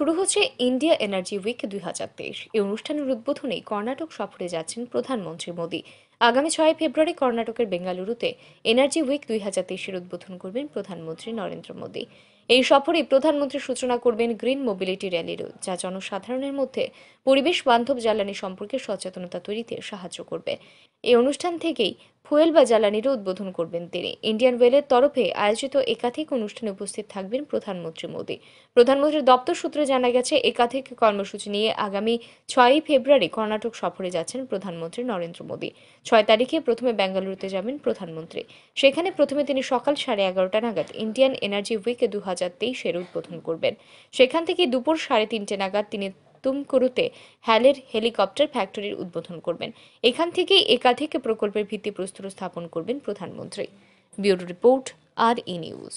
শুরু হচ্ছে India energy week দুই এই অনুষ্ঠানের উদ্বোধনে কর্ণাটক সফরে যাচ্ছেন প্রধানমন্ত্রী মোদী আগামী ছয় ফেব্রুয়ারি কর্ণাটকের বেঙ্গালুরুতে এনার্জি উইক দুই হাজার তেইশের উদ্বোধন করবেন প্রধানমন্ত্রী নরেন্দ্র মোদী এই সফরে প্রধানমন্ত্রী সূচনা করবেন গ্রিন মোবিলিটি র্যালিরও যা জনসাধারণের মধ্যে পরিবেশ বান্ধব জ্বালানি সম্পর্কে সচেতনতা তৈরিতে সাহায্য করবে এই অনুষ্ঠান থেকেই ফুয়েল বা জ্বালানিরও উদ্বোধন করবেন তিনি ইন্ডিয়ান ওয়েলের তরফে আয়োজিত একাধিক অনুষ্ঠানে উপস্থিত থাকবেন প্রধানমন্ত্রী মোদী প্রধানমন্ত্রীর দপ্তর সূত্রে জানা গেছে একাধিক কর্মসূচি নিয়ে আগামী ছয়ই ফেব্রুয়ারি কর্ণাটক সফরে যাচ্ছেন প্রধানমন্ত্রী নরেন্দ্র মোদী ছয় তারিখে প্রথমে বেঙ্গালুরুতে যাবেন প্রধানমন্ত্রী সেখানে প্রথমে তিনি সকাল সাড়ে এগারোটা নাগাদ ইন্ডিয়ান এনার্জি উইক দু হাজার তেইশের উদ্বোধন করবেন সেখান থেকে দুপুর সাড়ে তিনটে নাগাদ তিনি তুমকুরুতে হ্যালের হেলিকপ্টার ফ্যাক্টরির উদ্বোধন করবেন এখান থেকে একাধিক প্রকল্পের ভিত্তিপ্রস্তর স্থাপন করবেন প্রধানমন্ত্রী ব্যুরো রিপোর্ট আর ই নিউজ